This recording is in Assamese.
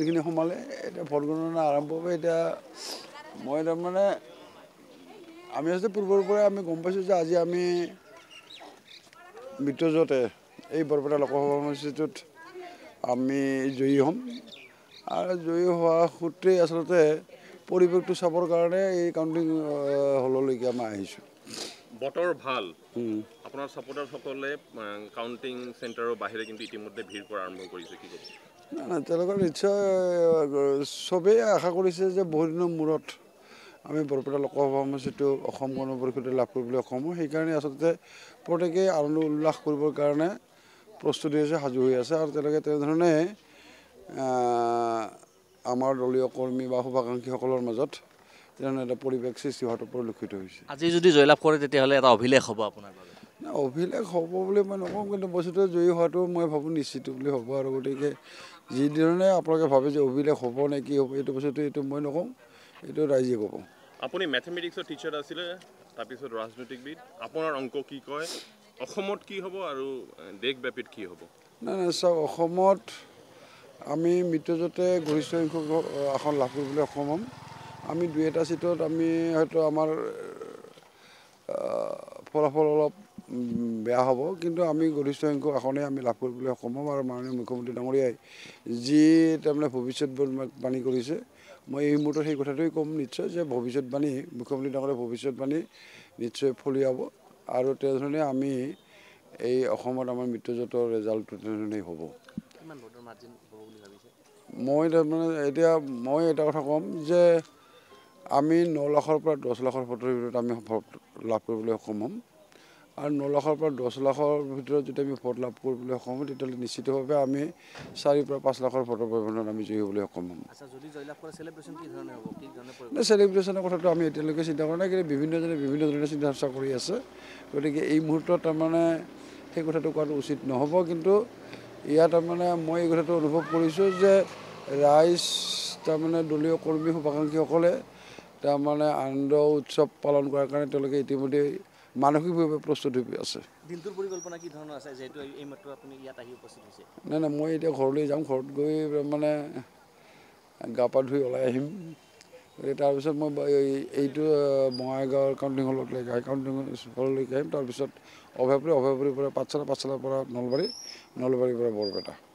যিখিনি সোমালে এতিয়া ভোট গণনা আৰম্ভ হ'ব এতিয়া মই তাৰমানে আমি আচলতে পূৰ্বৰ পৰাই আমি গম পাইছোঁ যে আজি আমি মৃত্যুজতে এই বৰপেটা লোকসভা সমষ্টিটোত আমি জয়ী হ'ম আৰু জয়ী হোৱা সূত্ৰেই আচলতে পৰিৱেশটো চাবৰ কাৰণে এই কাউণ্টিং হললৈকে আমি আহিছোঁ বতৰ ভাল আপোনাৰ চাপৰ্টাৰসকলে কাউণ্টিং চেণ্টাৰৰ বাহিৰে কিন্তু ইতিমধ্যে ভিৰ কৰা আৰম্ভ কৰিছে কি কৰিছে তেওঁলোকৰ নিশ্চয় চবেই আশা কৰিছে যে বহুদিনৰ মূৰত আমি বৰপেটা লোকসভা সমষ্টিটো অসম গণ পৰিষদে লাভ কৰিবলৈ অসম সেইকাৰণে আচলতে প্ৰত্যেকেই আনন্দ উল্লাস কৰিবৰ কাৰণে প্ৰস্তুতি হৈছে সাজু হৈ আছে আৰু তেওঁলোকে তেনেধৰণে আমাৰ দলীয় কৰ্মী বা শুভাকাংক্ষীসকলৰ মাজত তেনেধৰণে এটা পৰিৱেশ সৃষ্টি হোৱাটো পৰিলক্ষিত হৈছে আজি যদি জয়লাভ কৰে তেতিয়াহ'লে এটা অভিলেখ হ'ব আপোনাৰ অভিলেখ হ'ব বুলি মই নকওঁ কিন্তু বস্তুটো জয়ী হোৱাটো মই ভাবোঁ নিশ্চিত বুলি হ'ব আৰু গতিকে যিধৰণে আপোনালোকে ভাবে যে অভিলেখ হ'ব নে কি হ'ব এইটো বস্তুটো এইটো মই নকওঁ এইটো ৰাইজে ক'ব আপুনি মেথমেটিক্সৰ টিচাৰ আছিলে তাৰপিছত ৰাজনৈতিকবিদ আপোনাৰ অংক কি কয় অসমত কি হ'ব আৰু দেশব্যাপীত কি হ'ব নাই নাই চাওক অসমত আমি মিত্ৰজোঁটে গৰিষ্ঠ সংখ্যক আসন লাভ কৰিবলৈ অসম হ'ম আমি দুই এটা চিটত আমি হয়তো আমাৰ ফলাফল অলপ বেয়া হ'ব কিন্তু আমি গৰিষ্ঠ সংখ্যক আসনে আমি লাভ কৰিবলৈ সক্ষম হ'ম আৰু মাননীয় মুখ্যমন্ত্ৰী ডাঙৰীয়াই যি তাৰমানে ভৱিষ্যতবাণী কৰিছে মই এই মুহূৰ্তত সেই কথাটোৱেই ক'ম নিশ্চয় যে ভৱিষ্যতবাণী মুখ্যমন্ত্ৰী ডাঙৰীয়া ভৱিষ্যতবাণী নিশ্চয় ফলিয়াব আৰু তেনেধৰণে আমি এই অসমত আমাৰ মিত্ৰজোঁটৰ ৰেজাল্টটো তেনেধৰণেই হ'ব মই তাৰমানে এতিয়া মই এটা কথা ক'ম যে আমি ন লাখৰ পৰা দহ লাখৰ ভোটৰ ভিতৰত আমি লাভ কৰিবলৈ সক্ষম হ'ম আৰু ন লাখৰ পৰা দহ লাখৰ ভিতৰত যদি আমি ভোট লাভ কৰিবলৈ সক্ষম হওঁ তেতিয়াহ'লে নিশ্চিতভাৱে আমি চাৰিৰ পৰা পাঁচ লাখৰ ভোটৰ পৰিমাণত আমি জয়ী হ'বলৈ সক্ষম হ'ম চেলিব্ৰেশ্যনৰ কথাটো আমি এতিয়ালৈকে চিন্তা কৰা নাই কিন্তু বিভিন্নজনে বিভিন্ন ধৰণে চিন্তা চৰ্চা কৰি আছে গতিকে এই মুহূৰ্তত তাৰমানে সেই কথাটো কোৱাটো উচিত নহ'ব কিন্তু ইয়াত তাৰমানে মই এই কথাটো অনুভৱ কৰিছোঁ যে ৰাইজ তাৰমানে দলীয় কৰ্মী শুভাকাংক্ষীসকলে তাৰমানে আনন্দ উৎসৱ পালন কৰাৰ কাৰণে তেওঁলোকে ইতিমধ্যে মানসিকভাৱে প্ৰস্তুত হৈ আছে নাই নাই মই এতিয়া ঘৰলৈ যাম ঘৰত গৈ মানে গা পা ধুই ওলাই আহিম তাৰপিছত মই এইটো বঙাইগাঁৱৰ কাউণ্টিং হলত লৈকে আহিম কাউণ্টিং হললৈকে আহিম তাৰপিছত অভয়াপুৰী অভয়াপুৰীৰ পৰা পাঠশালা পাঠশালাৰ পৰা নলবাৰী নলবাৰীৰ পৰা বৰপেটা